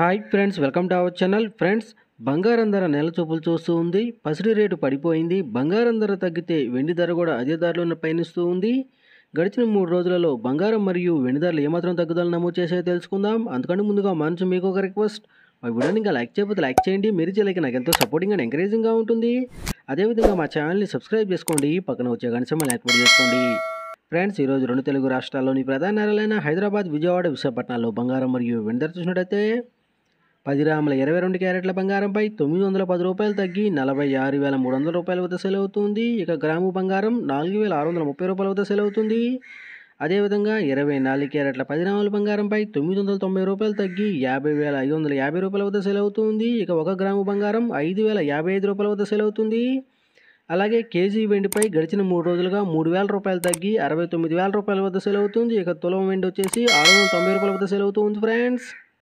hi friends welcome to our channel friends బంగారం ధర నెల చూపులు చూస్తూ ఉంది పసిడి రేటు పడిపోయింది బంగారం ధర తగ్గితే వెండి ధర కూడా అదే ధరలో పయనిస్తూ ఉంది గడిచిన మూడు రోజులలో బంగారం మరియు వెండి ధరలు ఏమాత్రం తగ్గుదల నమోదు చేసే తెలుసుకుందాం అందుకంటే ముందుగా మనసు మీకు ఒక రిక్వెస్ట్ మా వీడియోని ఇంకా లైక్ చేయకపోతే లైక్ చేయండి మీరు చేయలేక నాకు ఎంతో సపోర్టింగ్ అండ్ ఎంకరేజింగ్గా ఉంటుంది అదేవిధంగా మా ఛానల్ని సబ్స్క్రైబ్ చేసుకోండి పక్కన వచ్చే గణసమ్మని యాక్టివేట్ చేసుకోండి ఫ్రెండ్స్ ఈరోజు రెండు తెలుగు రాష్ట్రాల్లోని ప్రధాన నగరాలైన హైదరాబాద్ విజయవాడ విశాఖపట్నంలో బంగారం మరియు వెండి ధర చూసినట్టయితే పది గ్రాముల ఇరవై రెండు క్యారెట్ల బంగారంపై తొమ్మిది వందల పది రూపాయలు తగ్గి నలభై ఆరు వేల మూడు వందల రూపాయల వద్ద సెల్ అవుతుంది ఇక గ్రాము బంగారం నాలుగు వేల ఆరు వందల ముప్పై రూపాయల వద్ద సెల్ అవుతుంది అదేవిధంగా ఇరవై నాలుగు క్యారెట్ల పది రాముల బంగారంపై తొమ్మిది వందల తొంభై రూపాయలు తగ్గి యాభై వేల ఐదు వందల యాభై రూపాయల వద్ద సెల్ అవుతుంది ఇక ఒక గ్రాము బంగారం ఐదు వేల యాభై ఐదు రూపాయల వద్ద సెల్ అవుతుంది అలాగే కేజీ వెండిపై గడిచిన మూడు రోజులుగా మూడు వేల రూపాయలు తగ్గి అరవై తొమ్మిది వేల రూపాయల వద్ద సెల్ అవుతుంది ఇక తులం వెండి వచ్చేసి ఆరు వందల తొంభై రూపాయల వద్ద సెల్ అవుతుంది ఫ్రెండ్స్